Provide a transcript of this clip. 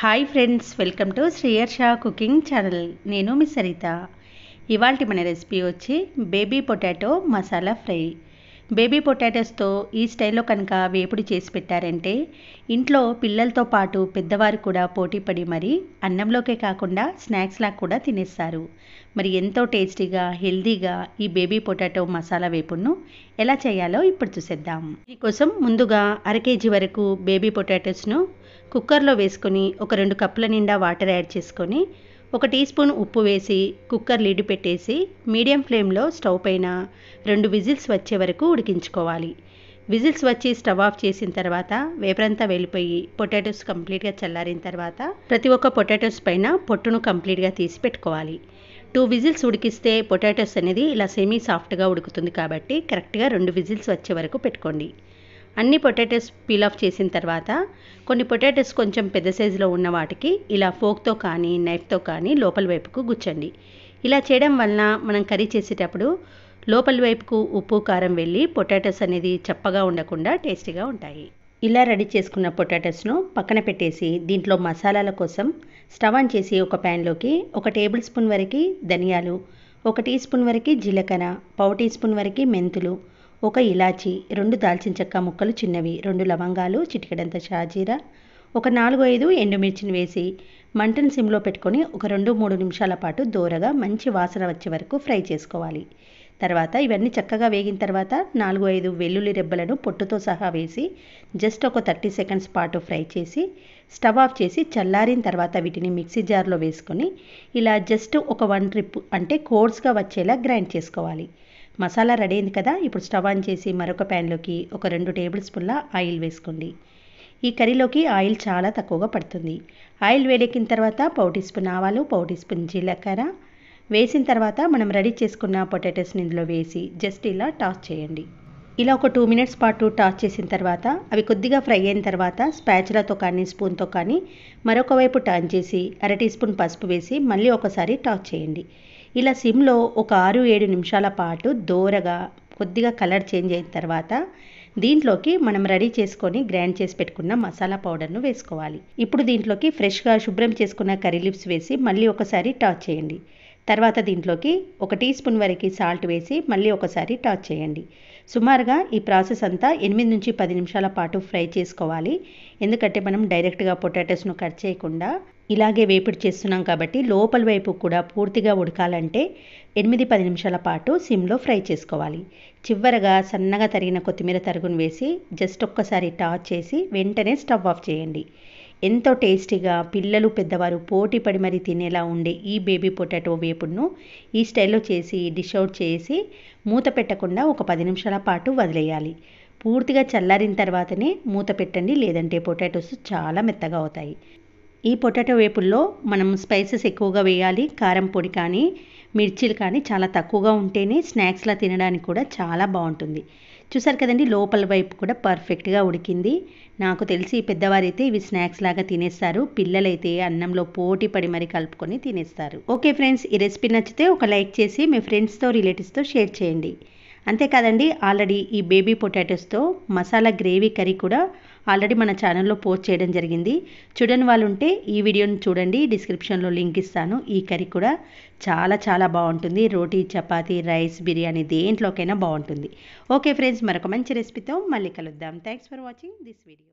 hi friends welcome to Shreyarsha cooking channel నేను మీ సరిత ఇవాళ మన రెసిపీ వచ్చి baby potato masala fry baby పొటాటోస్తో ఈ స్టైల్లో కనుక వేపుడు చేసి పెట్టారంటే ఇంట్లో పిల్లలతో పాటు పెద్దవారు కూడా పోటీపడి మరి అన్నంలోకే కాకుండా స్నాక్స్ లాగా కూడా తినేస్తారు మరి ఎంతో టేస్టీగా హెల్దీగా ఈ బేబీ పొటాటో మసాలా వేపును ఎలా చేయాలో ఇప్పుడు చూసేద్దాం దీనికోసం ముందుగా అర కేజీ వరకు బేబీ పొటాటోస్ను కుక్కర్లో వేసుకొని ఒక రెండు కప్పుల నిండా వాటర్ యాడ్ చేసుకొని ఒక టీ స్పూన్ ఉప్పు వేసి కుక్కర్ లిడ్ పెట్టేసి మీడియం ఫ్లేమ్లో స్టవ్ పైన రెండు విజిల్స్ వచ్చే వరకు ఉడికించుకోవాలి విజిల్స్ వచ్చి స్టవ్ ఆఫ్ చేసిన తర్వాత వేపరంతా వెళ్ళిపోయి పొటాటోస్ కంప్లీట్గా చల్లారిన తర్వాత ప్రతి ఒక్క పొటాటోస్ పైన పొట్టును కంప్లీట్గా తీసి పెట్టుకోవాలి టూ విజిల్స్ ఉడికిస్తే పొటాటోస్ అనేది ఇలా సెమీ సాఫ్ట్గా ఉడుకుతుంది కాబట్టి కరెక్ట్గా రెండు విజిల్స్ వచ్చే వరకు పెట్టుకోండి అన్ని పొటాటోస్ పీల్ ఆఫ్ చేసిన తర్వాత కొన్ని పొటాటోస్ కొంచెం పెద్ద సైజులో ఉన్న వాటికి ఇలా ఫోక్తో కానీ నైఫ్తో కానీ లోపల వైపుకు గుచ్చండి ఇలా చేయడం వలన మనం కర్రీ చేసేటప్పుడు లోపల వైపుకు ఉప్పు కారం వెళ్ళి పొటాటోస్ అనేది చప్పగా ఉండకుండా టేస్టీగా ఉంటాయి ఇలా రెడీ చేసుకున్న పొటాటోస్ను పక్కన పెట్టేసి దీంట్లో మసాలాల కోసం స్టవ్ ఆన్ చేసి ఒక ప్యాన్లోకి ఒక టేబుల్ స్పూన్ వరకు ధనియాలు ఒక టీ స్పూన్ వరకు జీలకర్ర పావు టీ స్పూన్ వరకు మెంతులు ఒక ఇలాచి రెండు దాల్చిన చెక్క ముక్కలు చిన్నవి రెండు లవంగాలు చిటికెడంత షాజీరా ఒక నాలుగు ఐదు ఎండుమిర్చిని వేసి మంటను సిమ్లో పెట్టుకొని ఒక రెండు మూడు నిమిషాల పాటు దోరగా మంచి వాసన వచ్చే వరకు ఫ్రై చేసుకోవాలి తర్వాత ఇవన్నీ చక్కగా వేగిన తర్వాత నాలుగు ఐదు వెల్లుల్లి రెబ్బలను పొట్టుతో సహా వేసి జస్ట్ ఒక థర్టీ సెకండ్స్ పాటు ఫ్రై చేసి స్టవ్ ఆఫ్ చేసి చల్లారిన తర్వాత వీటిని మిక్సీ జార్లో వేసుకొని ఇలా జస్ట్ ఒక వన్ ట్రిప్ అంటే కోర్స్గా వచ్చేలా గ్రైండ్ చేసుకోవాలి మసాలా రెడీ అయింది కదా ఇప్పుడు స్టవ్ ఆన్ చేసి మరొక ప్యాన్లోకి ఒక రెండు టేబుల్ స్పూన్ల ఆయిల్ వేసుకోండి ఈ కర్రీలోకి ఆయిల్ చాలా తక్కువగా పడుతుంది ఆయిల్ వేడెక్కిన తర్వాత పావు టీ స్పూన్ ఆవాలు పావు టీ స్పూన్ జీలకర్ర వేసిన తర్వాత మనం రెడీ చేసుకున్న పొటాటోస్ని ఇందులో వేసి జస్ట్ ఇలా టాస్ చేయండి ఇలా ఒక టూ మినిట్స్ పాటు టాస్ చేసిన తర్వాత అవి కొద్దిగా ఫ్రై అయిన తర్వాత స్పాచులతో కానీ స్పూన్తో కానీ మరొక వైపు టర్న్ చేసి అర టీ స్పూన్ పసుపు వేసి మళ్ళీ ఒకసారి టాస్ చేయండి ఇలా సిమ్లో ఒక ఆరు ఏడు నిమిషాల పాటు దోరగా కొద్దిగా కలర్ చేంజ్ అయిన తర్వాత దీంట్లోకి మనం రెడీ చేసుకొని గ్రైండ్ చేసి పెట్టుకున్న మసాలా పౌడర్ను వేసుకోవాలి ఇప్పుడు దీంట్లోకి ఫ్రెష్గా శుభ్రం చేసుకున్న కర్రీ లిప్స్ వేసి మళ్ళీ ఒకసారి టాచ్ చేయండి తర్వాత దీంట్లోకి ఒక టీ స్పూన్ వరకు సాల్ట్ వేసి మళ్ళీ ఒకసారి టాచ్ చేయండి సుమారుగా ఈ ప్రాసెస్ అంతా ఎనిమిది నుంచి పది నిమిషాల పాటు ఫ్రై చేసుకోవాలి ఎందుకంటే మనం డైరెక్ట్గా పొటాటోస్ను కట్ చేయకుండా ఇలాగే వేపుడు చేస్తున్నాం కాబట్టి లోపల వైపు కూడా పూర్తిగా ఉడకాలంటే ఎనిమిది పది నిమిషాల పాటు సిమ్లో ఫ్రై చేసుకోవాలి చివరగా సన్నగా తరిగిన కొత్తిమీర తరుగును వేసి జస్ట్ ఒక్కసారి టాచ్ చేసి వెంటనే స్టవ్ ఆఫ్ చేయండి ఎంతో టేస్టీగా పిల్లలు పెద్దవారు పోటీ పడి మరీ తినేలా ఉండే ఈ బేబీ పొటాటో వేపుడును ఈ స్టైల్లో చేసి డిష్ అవుట్ చేసి మూత పెట్టకుండా ఒక పది నిమిషాల పాటు వదిలేయాలి పూర్తిగా చల్లారిన తర్వాతనే మూత పెట్టండి లేదంటే పొటాటోస్ చాలా మెత్తగా అవుతాయి ఈ పొటాటో వేపుల్లో మనం స్పైసెస్ ఎక్కువగా వేయాలి కారం పొడి కానీ మిర్చిలు కానీ చాలా తక్కువగా ఉంటేనే స్నాక్స్లా తినడానికి కూడా చాలా బాగుంటుంది చూసారు కదండి లోపల వైపు కూడా పర్ఫెక్ట్గా ఉడికింది నాకు తెలిసి పెద్దవారైతే ఇవి స్నాక్స్ లాగా తినేస్తారు పిల్లలైతే అన్నంలో పోటీ పడి మరీ కలుపుకొని తినేస్తారు ఓకే ఫ్రెండ్స్ ఈ రెసిపీ నచ్చితే ఒక లైక్ చేసి మీ ఫ్రెండ్స్తో రిలేటివ్స్తో షేర్ చేయండి అంతేకాదండి ఆల్రెడీ ఈ బేబీ పొటాటోస్తో మసాలా గ్రేవీ కర్రీ కూడా ఆల్రెడీ మన ఛానల్లో పోస్ట్ చేయడం జరిగింది చూడని వాళ్ళు ఉంటే ఈ వీడియోని చూడండి డిస్క్రిప్షన్లో లింక్ ఇస్తాను ఈ కర్రీ కూడా చాలా చాలా బాగుంటుంది రోటీ చపాతీ రైస్ బిర్యానీ దేంట్లోకైనా బాగుంటుంది ఓకే ఫ్రెండ్స్ మరొక మంచి రెసిపీతో మళ్ళీ కలుద్దాం thanks for watching this video